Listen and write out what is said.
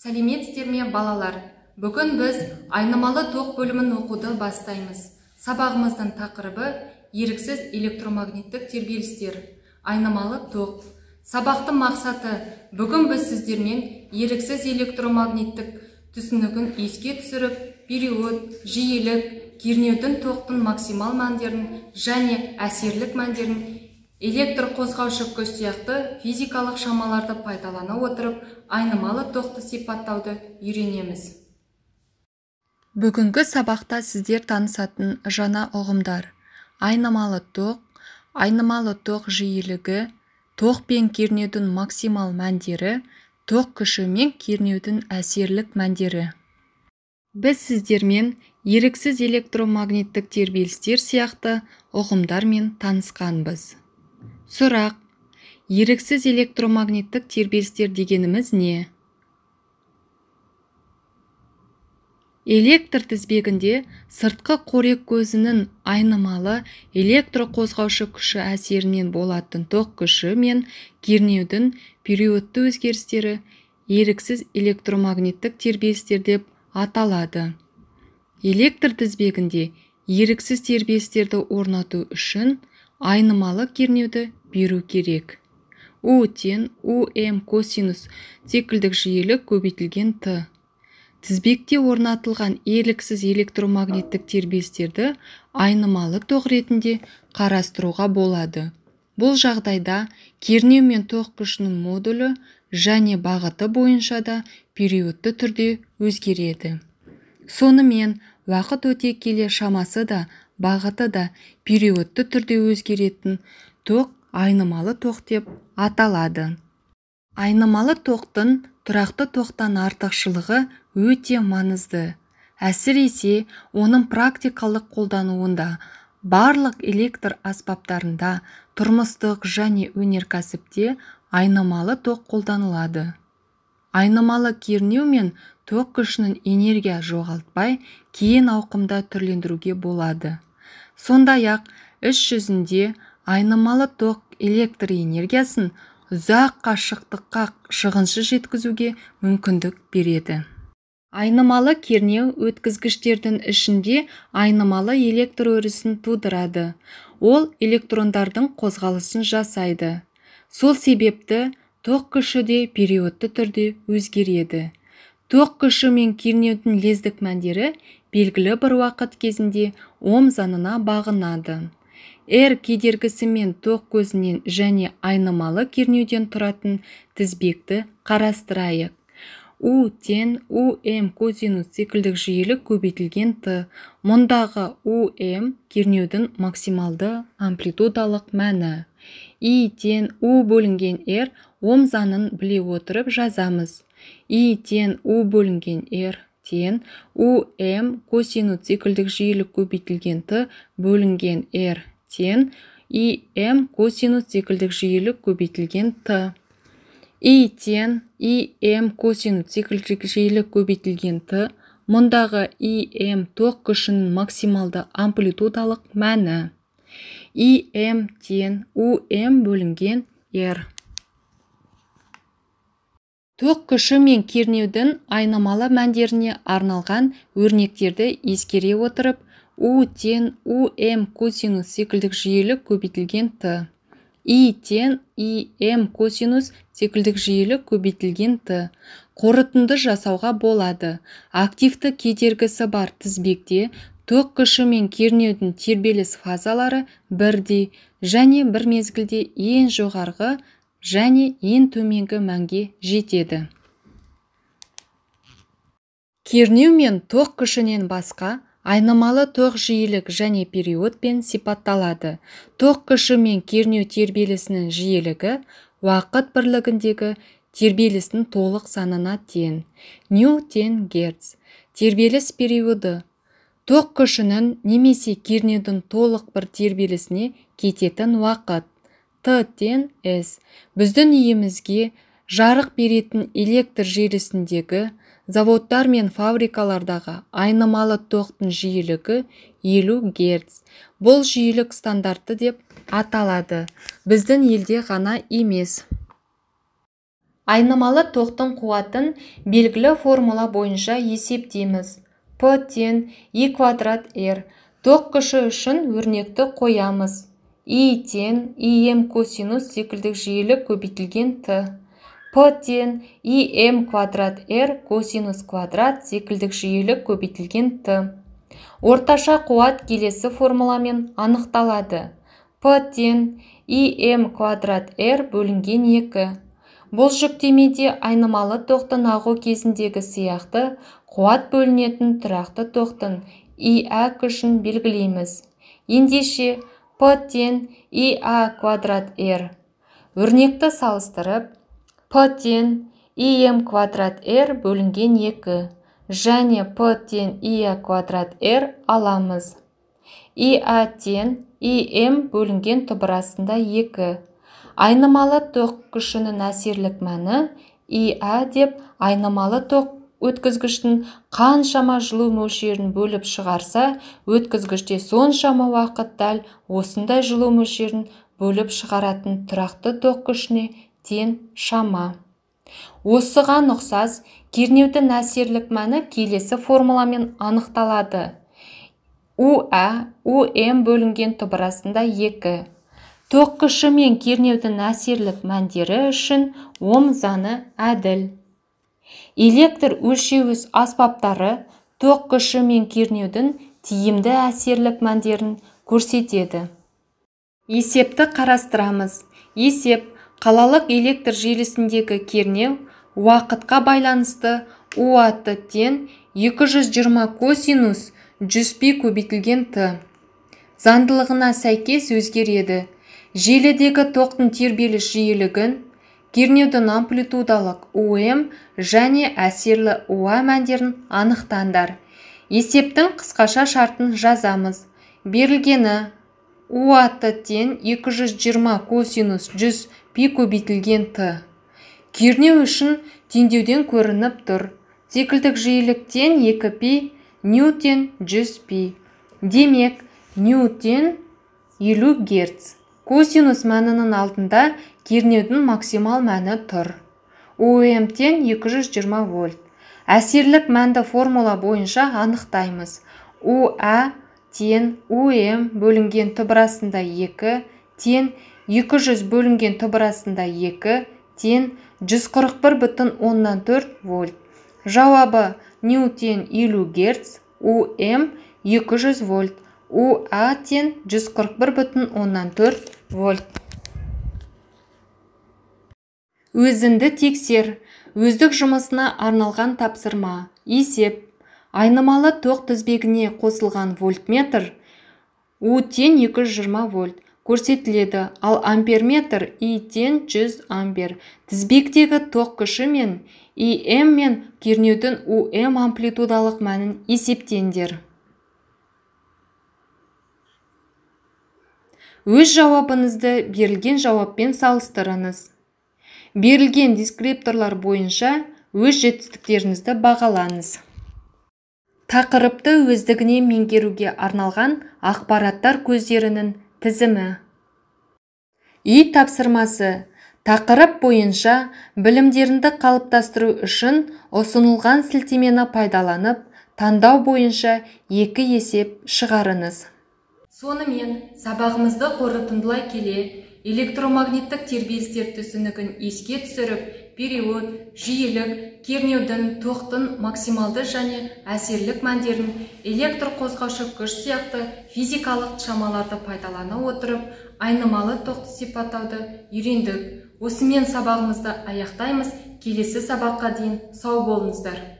сәлеметсіздер ме балалар бүгін біз айнымалы тоқ бөлімін оқуды бастаймыз сабағымыздың тақырыбы еріксіз электромагниттік тербелістер айнымалы тоқ сабақтың мақсаты бүгін біз сіздермен еріксіз электромагниттік түсінігін еске түсіріп период жиілік кернеудің тоқтың максимал мәндерін және әсерлік мәндерін электр қозғаушы күш сияқты физикалық шамаларды пайдалана отырып айнымалы тоқты сипаттауды үйренеміз бүгінгі сабақта сіздер танысатын жаңа ұғымдар айнымалы тоқ айнымалы тоқ жиілігі тоқ пен кернеудің максимал мәндері тоқ күші мен кернеудің әсерлік мәндері біз сіздермен еріксіз электромагниттік тербелістер сияқты ұғымдармен танысқанбыз сұрақ еріксіз электромагниттік тербелістер дегеніміз не электр тізбегінде сыртқы қорек көзінің айнымалы электроқозғаушы күші әсерінен болатын тоқ күші мен кернеудің периодты өзгерістері еріксіз электромагниттік тербелістер деп аталады электр тізбегінде еріксіз тербелістерді орнату үшін айнымалы кернеуді беру керек у тен у м косинус циклдік жиілік көбейтілген т тізбекте орнатылған еліксіз электромагниттік тербестерді айнымалы тоқ ретінде қарастыруға болады бұл жағдайда кернеу мен тоқ күшінің модулі және бағыты бойынша да периодты түрде өзгереді сонымен уақыт өте келе шамасы да бағыты да периодты түрде өзгеретін тоқ айнымалы тоқ деп аталады айнымалы тоқтың тұрақты тоқтан артықшылығы өте маңызды әсіресе оның практикалық қолдануында барлық электр аспаптарында тұрмыстық және өнеркәсіпте айнымалы тоқ қолданылады айнымалы кернеу мен тоқ күшінің энергия жоғалтпай кейін ауқымда түрлендіруге болады сондай-ақ іс жүзінде айнымалы ток электр энергиясын ұзақ қашықтыққа шығыншы жеткізуге мүмкіндік береді айнымалы кернеу өткізгіштердің ішінде айнымалы электр өрісін тудырады ол электрондардың қозғалысын жасайды сол себепті тоқ күші де периодты түрде өзгереді Тоқ күші мен кернеудің лездік мәндері белгілі бір уақыт кезінде ом заңына бағынады кедергісі кедергісімен тоқ көзінен және айнымалы кернеуден тұратын тізбекті қарастырайық у тен у м косинус циклдік жиілік көбейтілген т мұндағы у м кернеудің максималды амплитудалық мәні и тен у бөлінген р ом заңын біле отырып жазамыз и тен у бөлінген р тен у м косинус циклдік жиілік көбейтілген т бөлінген R тен и м косинус циклдік жиілік көбейтілген т и тен и м косинус циклдік жиілік көбейтілген т мұндағы и м тоқ күшінің максималды амплитудалық мәні и м тең у м бөлінген р тоқ күші мен кернеудің айнамалы мәндеріне арналған өрнектерді ескере отырып у тен у м косинус секілдік жиілік көбейтілген т и тен и м косинус секілдік жиілік көбейтілген т қорытынды жасауға болады активті кедергісі бар тізбекте тоқ күші мен кернеудің тербеліс фазалары бірдей және бір мезгілде ең жоғарғы және ең төменгі мәнге жетеді кернеу мен тоқ күшінен басқа айнымалы жиілік және периодпен сипатталады тоқ күші мен кернеу тербелісінің жиілігі уақыт бірлігіндегі тербелістің толық санына тең ню герц тербеліс периоды тоқ күшінің немесе кернеудің толық бір тербелісіне кететін уақыт т тен с біздің үйімізге жарық беретін электр желісіндегі заводтар мен фабрикалардағы айнымалы тоқтың жиілігі елу герц бұл жиілік стандартты деп аталады біздің елде ғана емес айнымалы тоқтың қуатын белгілі формула бойынша есептейміз п тең и квадрат r Тоқ күші үшін өрнекті қоямыз и тең ем косинус секілдік жиілік көбейтілген т п тең и м квадрат р косинус квадрат секілдік жүйелік көбейтілген т орташа қуат келесі формуламен анықталады p тең и м квадрат р бөлінген екі. бұл жүктемеде айнымалы тоқтың ағу кезіндегі сияқты қуат бөлінетін тұрақты тоқтың иа күшін белгілейміз ендеше п тең а квадрат р. өрнекті салыстырып п тең им квадрат r бөлінген 2 және p тең квадрат r аламыз иа тен им бөлінген тұбырасында 2 айнымалы тоқ күшінің әсерлік мәні иа деп айнымалы тоқ өткізгіштің қаншама жылу мөлшерін бөліп шығарса өткізгіште соншама уақыт дәл осындай жылу мөлшерін бөліп шығаратын тұрақты тоқ күшіне тен шама осыған ұқсас кернеудің әсерлік мәні келесі формуламен анықталады УА, ум бөлінген тұбырасында 2 күші мен кернеудің әсерлік мәндері үшін ом заны әділ электр өлшеуіз аспаптары тоқ күші мен кернеудің тиімді әсерлік мәндерін көрсетеді есепті қарастырамыз есеп қалалық электр желісіндегі кернеу уақытқа байланысты тен 220 косинус 100 пи көбейтілген т Зандылығына сәйкес өзгереді желідегі тоқтың тербеліс жиілігін кернеудің амплитудалық ом және әсерлі уа мәндерін анықтаңдар есептің қысқаша шартын жазамыз берілгені Уатты тен 220 косинус 100 пи көбейтілген т кернеу үшін теңдеуден көрініп тұр циклдік жиіліктен 2 пи ньютен 100 пи демек ньютен 50 герц косинус мәнінің алдында кернеудің максимал мәні тұр омтен 220 вольт әсерлік мәнді формула бойынша анықтаймыз уа тен ом бөлінген түбірасында 2 тен 200 бөлінген тұбырасында 2 тен 141 бүтін 10-4 вольт. Жауабы Ньютен 50 герц, УМ 200 вольт, УА тен 141 бүтін 10-4 вольт. Өзінді тексер, өздік жұмысына арналған тапсырма, есеп, айнымалы тоқ тізбегіне қосылған вольтметр, У тен 220 вольт, көрсетіледі ал амперметр и тең 100 ампер тізбектегі тоқ күші мен м мен кернеудің ум амплитудалық мәнін есептеңдер өз жауабыңызды берілген жауаппен салыстырыңыз берілген дискрипторлар бойынша өз жетістіктеріңізді бағалаңыз тақырыпты өздігінен меңгеруге арналған ақпараттар көздерінің тізімі үй тапсырмасы тақырып бойынша білімдерінді қалыптастыру үшін ұсынылған сілтемені пайдаланып таңдау бойынша екі есеп шығарыңыз сонымен сабағымызды қорытындылай келе электромагниттік тербелістер түсінігін еске түсіріп период жиілік кернеудің тоқтың максималды және әсерлік мәндерін электр қозғаушы күш сияқты физикалық шамаларды пайдалана отырып айнымалы тоқты сипаттауды үйрендік осымен сабағымызды аяқтаймыз келесі сабаққа дейін сау болыңыздар